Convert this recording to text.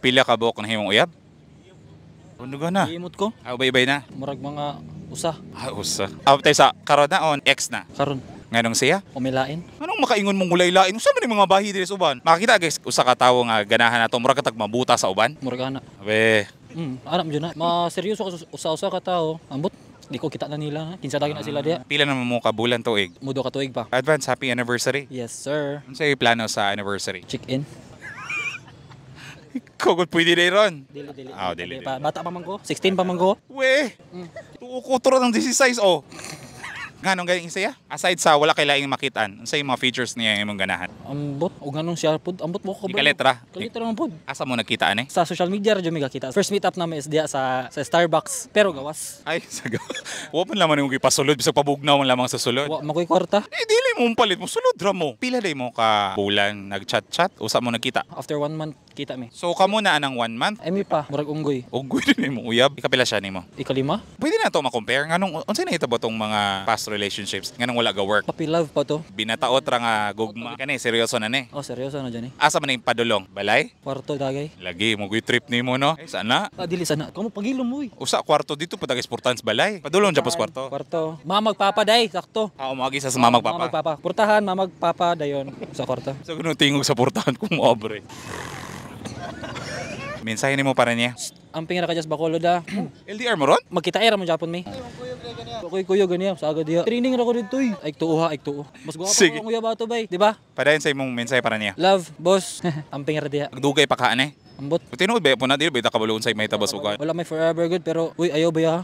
Pila ka buok na himong uyab? Ano na? Iimot ko. Ah, ubay-ubay na. Murag mga usa. Ah, usa. Ah, sa karon na on X na. Karon. Nganong siya? Umilain. Anong makaingon mong gulay-lain? Ano usa man yung mga bahi sa uban. Makita guys, usa ka tawo nga ganahan nato murag katag mabuta sa uban. Murag ana. Abe. Mm, ana mo na. Ma seryoso ka usa-usa ka tawo. Ambot di ko kita na nila. Kinsa dagin na sila diya. Pila na mo ka bulan tuig? Mudo ka tuig pa. Advance happy anniversary. Yes, sir. Unsay ano plano sa anniversary? Check in. Kogod pwede rin ron. Dili, dili. Ah, dili, dili. Pa, bata pa man ko. 16 pa man ko. We! Mm. Tuo ko ng 16 oh. Ganong galing siya? Aside sa wala kay laing makitaan, ano unsa mga features niya imong ganahan? Ambot o ganong siya pod, ambot mo ko ba? Kaletra. Kaletra man pod. Asa mo nakitaan ani? Eh? Sa social media ra mi kita. First meet up na is diya sa sa Starbucks, pero gawas. Ay, sa gawas. Wa man lamang imong gipasulod bisag pabugnaw man lamang sa sulod. Wa makoy kwarta. Eh dili mo palit mo sulod ra mo. Pila day mo ka bulan nagchat-chat usa mo nakita? After one month kita mi. So kamo na anang one month? Ay eh, pa, murag unggoy. Unggoy din mo uyab. Ikapila siya nimo? Ikalima? Pwede na to ma-compare nganong unsay na ba tong mga past relationships nga nang wala ga work. love pa to. Binataot ra nga gugma kani seryoso na ni. Oh, seryoso na jani eh. Asa man yung padulong? Balay? Kwarto dagay. Lagi mo trip nimo no. Eh, sana? Ah, dili sana. Kamo pagilom mo Usa kwarto dito pa dagay sportans balay. Padulong japos kwarto. Kwarto. Mamag papa day sakto. Ah, umagi sa mamag papa. Mamag papa. Purtahan mamag papa dayon sa kwarto. so kuno tingog sa purtahan kung obre. Mensahe nimo para niya. Ang pingra ka just bakolo da. LDR mo ron? Magkita era mo Japon mi. Okay kuya ganiya ah, sa aga diha. Training ra ko dito eh. Ay tuoha, ay ah, tuo. Ah. Mas guwapo Sige. ko kuya bato bay, di ba? Padayon sa imong mensahe para niya. Love, boss. Amping ra diya. Nagdugay pa kaan eh. Ambot. Tinuod ba po na dili ba ta kabaluon sa imay tabas uga. Wala may forever good pero uy ayo ba ya?